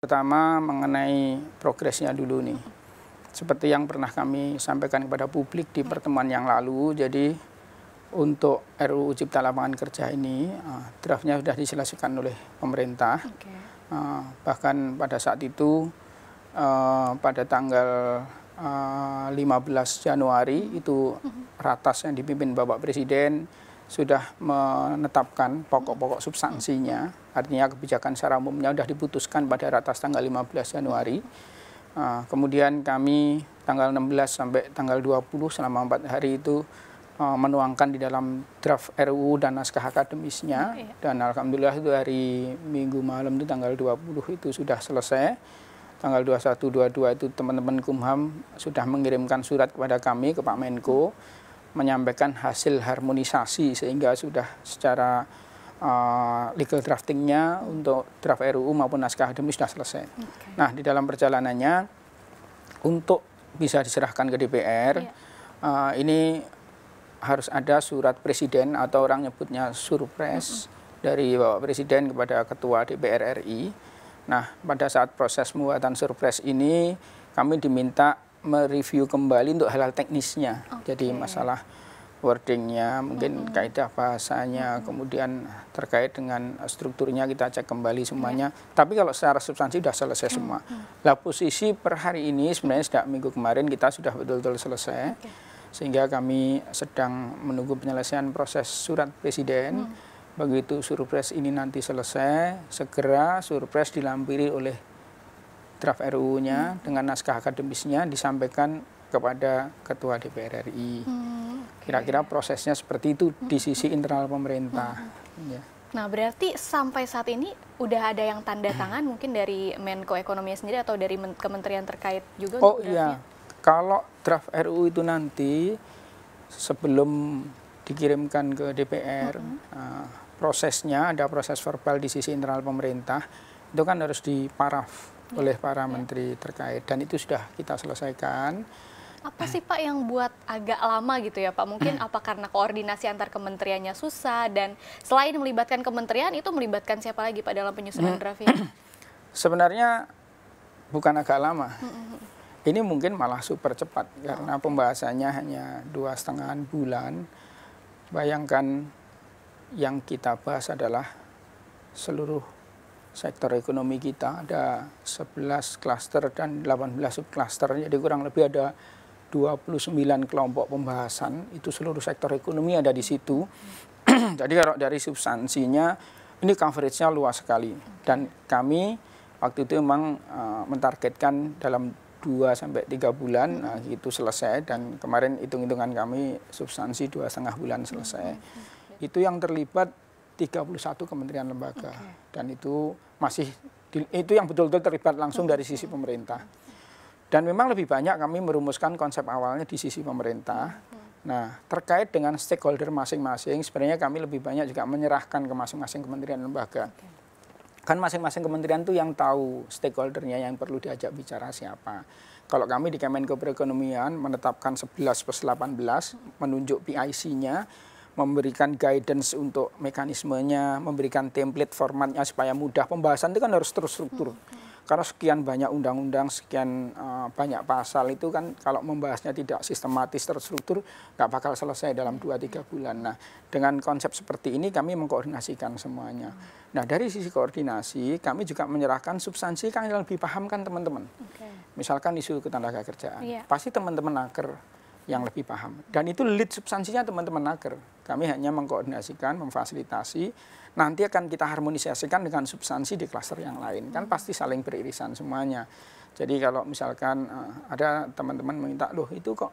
Pertama mengenai progresnya dulu nih. Seperti yang pernah kami sampaikan kepada publik di pertemuan yang lalu, jadi untuk RUU Cipta Lapangan Kerja ini eh, draftnya sudah diselesaikan oleh pemerintah. Okay. Eh, bahkan pada saat itu eh, pada tanggal 15 Januari itu mhm. ratas yang dipimpin Bapak Presiden sudah menetapkan pokok-pokok substansinya, artinya kebijakan secara umumnya sudah diputuskan pada ratas tanggal 15 Januari. Ah, kemudian kami tanggal 16 sampai tanggal 20 selama 4 hari itu ah, menuangkan di dalam draft RUU dan naskah akademisnya. Dan Alhamdulillah itu hari Minggu malam itu tanggal 20 itu sudah selesai tanggal 21 22 itu teman-teman Kumham sudah mengirimkan surat kepada kami ke Pak Menko menyampaikan hasil harmonisasi sehingga sudah secara uh, legal draftingnya untuk draft RUU maupun naskah akademis sudah selesai. Okay. Nah di dalam perjalanannya untuk bisa diserahkan ke DPR yeah. uh, ini harus ada surat presiden atau orang nyebutnya surpres mm -hmm. dari bapak presiden kepada ketua DPR RI. Nah pada saat proses pembuatan surpres ini kami diminta mereview kembali untuk hal-hal teknisnya. Okay. Jadi masalah wordingnya, mungkin mm-hmm. kaidah bahasanya, mm-hmm. kemudian terkait dengan strukturnya kita cek kembali semuanya. Yeah. Tapi kalau secara substansi sudah selesai mm-hmm. semua. Lah posisi per hari ini sebenarnya sejak minggu kemarin kita sudah betul-betul selesai. Okay. Sehingga kami sedang menunggu penyelesaian proses surat presiden. Mm-hmm. Begitu surpres ini nanti selesai, segera surpres dilampiri oleh draft RUU-nya hmm. dengan naskah akademisnya disampaikan kepada Ketua DPR RI. Hmm, Kira-kira hmm, okay. prosesnya seperti itu di hmm, sisi hmm. internal pemerintah. Hmm. Ya. Nah, berarti sampai saat ini udah ada yang tanda tangan mungkin dari Menko Ekonomi sendiri atau dari kementerian terkait juga? Oh iya, kalau draft RUU itu nanti sebelum dikirimkan ke DPR, -hmm. uh, prosesnya ada proses verbal di sisi internal pemerintah, itu kan harus diparaf oleh iya. para menteri terkait dan itu sudah kita selesaikan. Apa sih Pak yang buat agak lama gitu ya Pak? Mungkin hmm. apa karena koordinasi antar kementeriannya susah dan selain melibatkan kementerian itu melibatkan siapa lagi Pak dalam penyusunan hmm. draft ini? Sebenarnya bukan agak lama. Hmm, ini mungkin malah super cepat oh. karena pembahasannya hanya dua setengah bulan. Bayangkan yang kita bahas adalah seluruh sektor ekonomi kita ada 11 klaster dan 18 klaster jadi kurang lebih ada 29 kelompok pembahasan itu seluruh sektor ekonomi ada di situ jadi kalau dari substansinya ini coveragenya luas sekali dan kami waktu itu memang uh, mentargetkan dalam 2 sampai tiga bulan hmm. nah, itu selesai dan kemarin hitung-hitungan kami substansi dua setengah bulan selesai hmm. hmm. itu yang terlibat 31 kementerian lembaga okay. dan itu masih di, itu yang betul-betul terlibat langsung dari sisi pemerintah. Dan memang lebih banyak kami merumuskan konsep awalnya di sisi pemerintah. Nah, terkait dengan stakeholder masing-masing, sebenarnya kami lebih banyak juga menyerahkan ke masing-masing kementerian lembaga. Kan masing-masing kementerian itu yang tahu stakeholdernya yang perlu diajak bicara siapa. Kalau kami di Kemenko Perekonomian menetapkan 11 plus 18, menunjuk PIC-nya, memberikan guidance untuk mekanismenya, memberikan template formatnya supaya mudah. Pembahasan itu kan harus terstruktur. Mm-hmm. Karena sekian banyak undang-undang, sekian uh, banyak pasal itu kan kalau membahasnya tidak sistematis terstruktur, nggak bakal selesai dalam 2-3 bulan. Nah, dengan konsep seperti ini kami mengkoordinasikan semuanya. Mm-hmm. Nah, dari sisi koordinasi, kami juga menyerahkan substansi yang lebih paham kan teman-teman. Okay. Misalkan isu ketenaga kerjaan. Yeah. Pasti teman-teman naker yang lebih paham. Dan itu lead substansinya teman-teman naker. Kami hanya mengkoordinasikan, memfasilitasi. Nanti akan kita harmonisasikan dengan substansi di klaster yang lain. Kan pasti saling beririsan semuanya. Jadi kalau misalkan uh, ada teman-teman minta, loh itu kok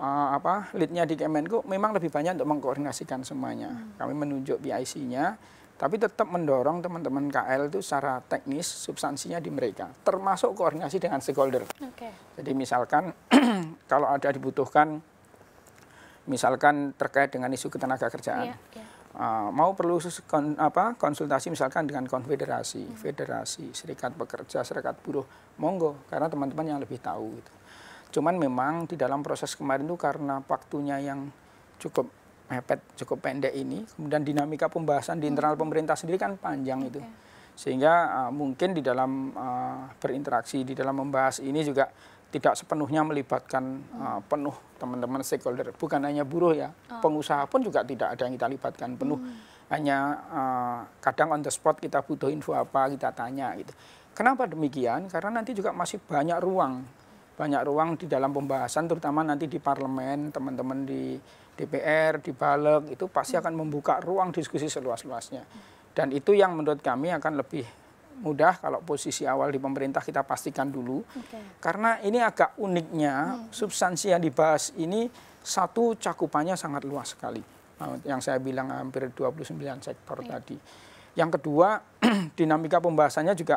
uh, apa leadnya di Kemenku memang lebih banyak untuk mengkoordinasikan semuanya. Kami menunjuk BIC-nya tapi tetap mendorong teman-teman KL itu secara teknis substansinya di mereka, termasuk koordinasi dengan stakeholder. Okay. Jadi misalkan kalau ada dibutuhkan, misalkan terkait dengan isu ketenaga kerjaan, yeah, yeah. Uh, mau perlu kon, apa, konsultasi misalkan dengan konfederasi, mm. federasi, serikat pekerja, serikat buruh, monggo, karena teman-teman yang lebih tahu. Gitu. Cuman memang di dalam proses kemarin itu karena waktunya yang cukup mepet cukup pendek ini, kemudian dinamika pembahasan di internal hmm. pemerintah sendiri kan panjang itu. Sehingga uh, mungkin di dalam uh, berinteraksi, di dalam membahas ini juga tidak sepenuhnya melibatkan uh, penuh teman-teman stakeholder. Bukan hanya buruh ya, oh. pengusaha pun juga tidak ada yang kita libatkan penuh. Hmm. Hanya uh, kadang on the spot kita butuh info apa, kita tanya gitu. Kenapa demikian? Karena nanti juga masih banyak ruang banyak ruang di dalam pembahasan terutama nanti di parlemen teman-teman di DPR di Balek itu pasti akan membuka ruang diskusi seluas-luasnya dan itu yang menurut kami akan lebih mudah kalau posisi awal di pemerintah kita pastikan dulu okay. karena ini agak uniknya hmm. substansi yang dibahas ini satu cakupannya sangat luas sekali yang saya bilang hampir 29 sektor okay. Iya. tadi yang kedua dinamika pembahasannya juga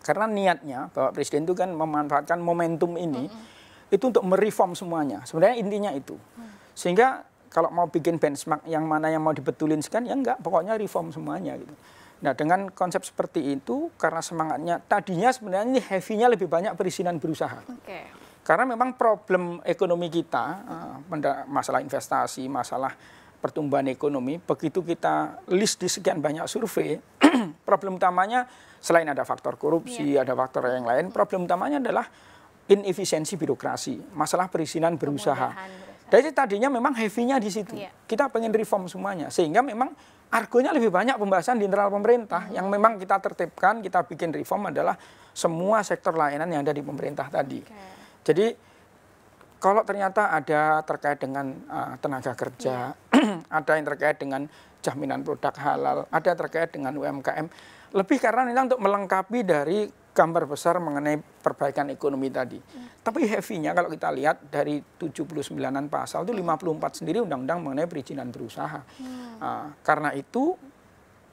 karena niatnya Bapak Presiden itu kan memanfaatkan momentum ini hmm itu untuk mereform semuanya. Sebenarnya intinya itu. Mm. Sehingga kalau mau bikin benchmark yang mana yang mau dibetulin sekian ya enggak, pokoknya reform semuanya gitu. Nah, dengan konsep seperti itu karena semangatnya tadinya sebenarnya ini heavy-nya lebih banyak perizinan berusaha. Okay. Karena memang problem ekonomi kita, eh, masalah investasi, masalah pertumbuhan ekonomi, begitu kita list di sekian banyak survei, problem utamanya selain ada faktor korupsi, yeah. ada faktor yang lain, problem utamanya adalah inefisiensi birokrasi, masalah perizinan berusaha. Jadi tadinya memang heavy-nya di situ. Yeah. Kita pengen reform semuanya, sehingga memang argonya lebih banyak pembahasan di internal pemerintah hmm. yang memang kita tertibkan, kita bikin reform adalah semua sektor layanan yang ada di pemerintah tadi. Okay. Jadi kalau ternyata ada terkait dengan uh, tenaga kerja, yeah ada yang terkait dengan jaminan produk halal, ada terkait dengan UMKM. Lebih karena ini untuk melengkapi dari gambar besar mengenai perbaikan ekonomi tadi. Hmm. Tapi heavy-nya kalau kita lihat dari 79-an pasal itu 54 sendiri undang-undang mengenai perizinan berusaha. Hmm. Uh, karena itu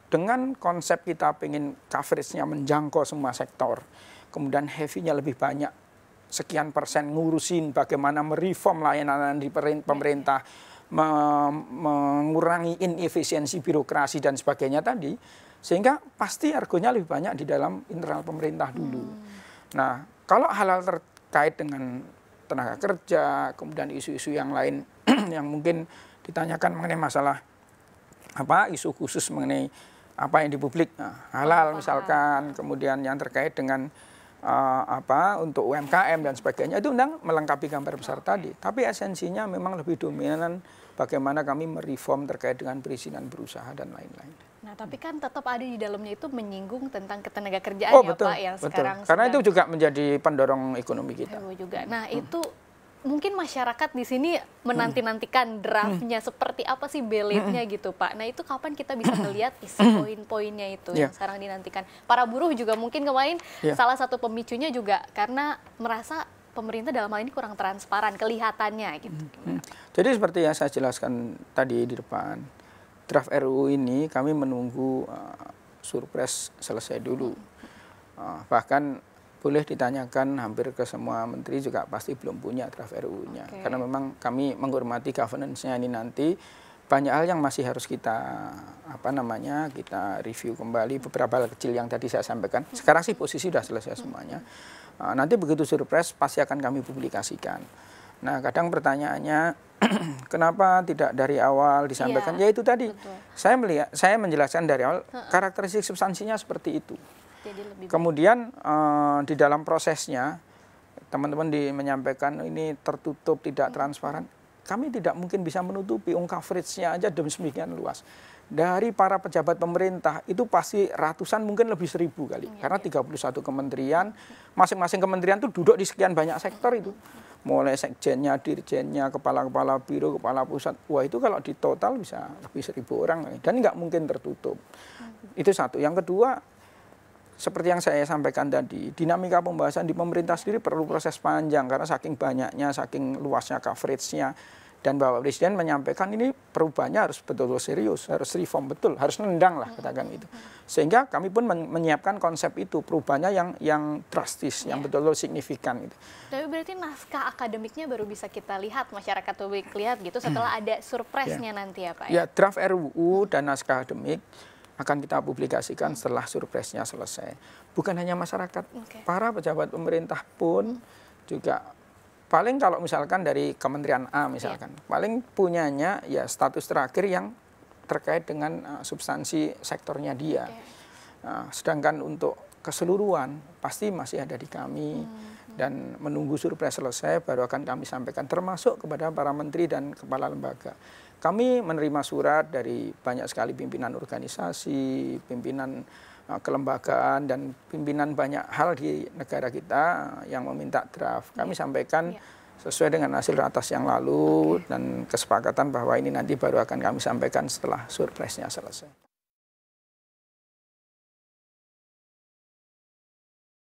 dengan konsep kita pengen coverage-nya menjangkau semua sektor, kemudian heavy-nya lebih banyak sekian persen ngurusin bagaimana mereform layanan di pemerintah, mengurangi inefisiensi birokrasi dan sebagainya tadi, sehingga pasti argonya lebih banyak di dalam internal pemerintah dulu. Hmm. Nah, kalau hal-hal terkait dengan tenaga kerja, kemudian isu-isu yang lain yang mungkin ditanyakan mengenai masalah apa isu khusus mengenai apa yang di publik nah, halal oh, misalkan, kemudian yang terkait dengan uh, apa untuk UMKM dan sebagainya itu undang melengkapi gambar besar tadi. Tapi esensinya memang lebih dominan bagaimana kami mereform terkait dengan perizinan berusaha dan lain-lain. Nah, tapi kan tetap ada di dalamnya itu menyinggung tentang ketenaga kerjaan oh, ya betul, Pak yang betul. sekarang. Karena sedang... itu juga menjadi pendorong ekonomi kita. juga. Nah, hmm. itu mungkin masyarakat di sini menanti-nantikan hmm. draftnya hmm. seperti apa sih belitnya hmm. gitu Pak. Nah itu kapan kita bisa melihat isi poin-poinnya itu yeah. yang ya. sekarang dinantikan. Para buruh juga mungkin kemarin yeah. salah satu pemicunya juga karena merasa pemerintah dalam hal ini kurang transparan kelihatannya gitu. Hmm. Jadi seperti yang saya jelaskan tadi di depan, draft RUU ini kami menunggu uh, surpres selesai dulu. Uh, bahkan boleh ditanyakan hampir ke semua menteri juga pasti belum punya draft ruu nya Okay. Karena memang kami menghormati governance-nya ini nanti banyak hal yang masih harus kita apa namanya kita review kembali beberapa hal kecil yang tadi saya sampaikan. Hmm. Sekarang sih posisi sudah selesai hmm. semuanya. Ah, nanti begitu surprise pasti akan kami publikasikan. Nah kadang pertanyaannya kenapa tidak dari awal iya, disampaikan? Ya, ya itu tadi betul. saya melihat saya menjelaskan dari awal karakteristik substansinya seperti itu. Jadi lebih Kemudian uh, di dalam prosesnya teman-teman di menyampaikan oh, ini tertutup, tidak hmm. transparan. Kami tidak mungkin bisa menutupi ung coverage aja demikian luas. Dari para pejabat pemerintah itu pasti ratusan mungkin lebih seribu kali. ya, Karena ya. 31 kementerian, masing-masing kementerian itu duduk di sekian banyak sektor itu. Mulai sekjennya, dirjennya, kepala-kepala biro, kepala pusat. Wah itu kalau di total bisa lebih seribu orang. Dan nggak mungkin tertutup. Hmm. Itu satu. Yang kedua, seperti yang saya sampaikan tadi, dinamika pembahasan di pemerintah sendiri perlu proses panjang karena saking banyaknya, saking luasnya coveragenya. Dan Bapak Presiden menyampaikan ini perubahannya harus betul-betul serius, harus reform betul, harus nendang lah katakan itu. Sehingga kami pun menyiapkan konsep itu, perubahannya yang yang drastis, yang iya. betul-betul signifikan. Gitu. Tapi berarti naskah akademiknya baru bisa kita lihat, masyarakat publik lihat gitu setelah hmm. ada surprise-nya yeah. nanti ya Pak? Ya, iya, draft RUU dan naskah akademik akan kita publikasikan setelah surpresnya selesai. Bukan hanya masyarakat, okay. para pejabat pemerintah pun juga paling kalau misalkan dari Kementerian A misalkan, yeah. paling punyanya ya status terakhir yang terkait dengan uh, substansi sektornya dia. Okay. Uh, sedangkan untuk keseluruhan pasti masih ada di kami. Hmm dan menunggu surprise selesai baru akan kami sampaikan termasuk kepada para menteri dan kepala lembaga. Kami menerima surat dari banyak sekali pimpinan organisasi, pimpinan eh, kelembagaan dan pimpinan banyak hal di negara kita yang meminta draft. Kami ya. sampaikan ya. sesuai dengan hasil ratas yang lalu dan kesepakatan bahwa ini nanti baru akan kami sampaikan setelah surprise-nya selesai.